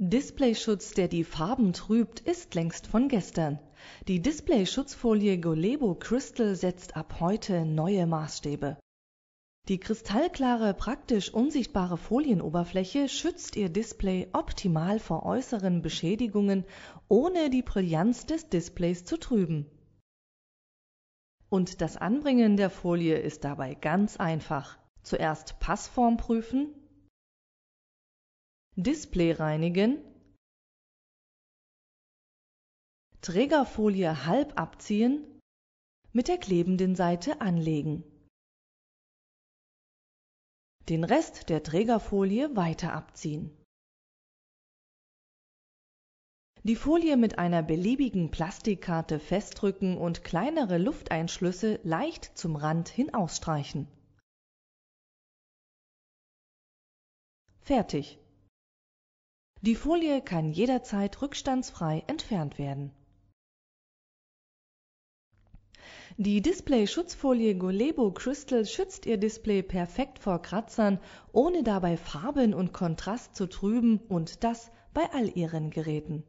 Displayschutz, der die Farben trübt, ist längst von gestern. Die Displayschutzfolie Golebo Crystal setzt ab heute neue Maßstäbe. Die kristallklare, praktisch unsichtbare Folienoberfläche schützt Ihr Display optimal vor äußeren Beschädigungen, ohne die Brillanz des Displays zu trüben. Und das Anbringen der Folie ist dabei ganz einfach. Zuerst Passform prüfen, Display reinigen, Trägerfolie halb abziehen, mit der klebenden Seite anlegen. Den Rest der Trägerfolie weiter abziehen. Die Folie mit einer beliebigen Plastikkarte festdrücken und kleinere Lufteinschlüsse leicht zum Rand hinausstreichen. Fertig. Die Folie kann jederzeit rückstandsfrei entfernt werden. Die Display-Schutzfolie Golebo Crystal schützt Ihr Display perfekt vor Kratzern, ohne dabei Farben und Kontrast zu trüben und das bei all Ihren Geräten.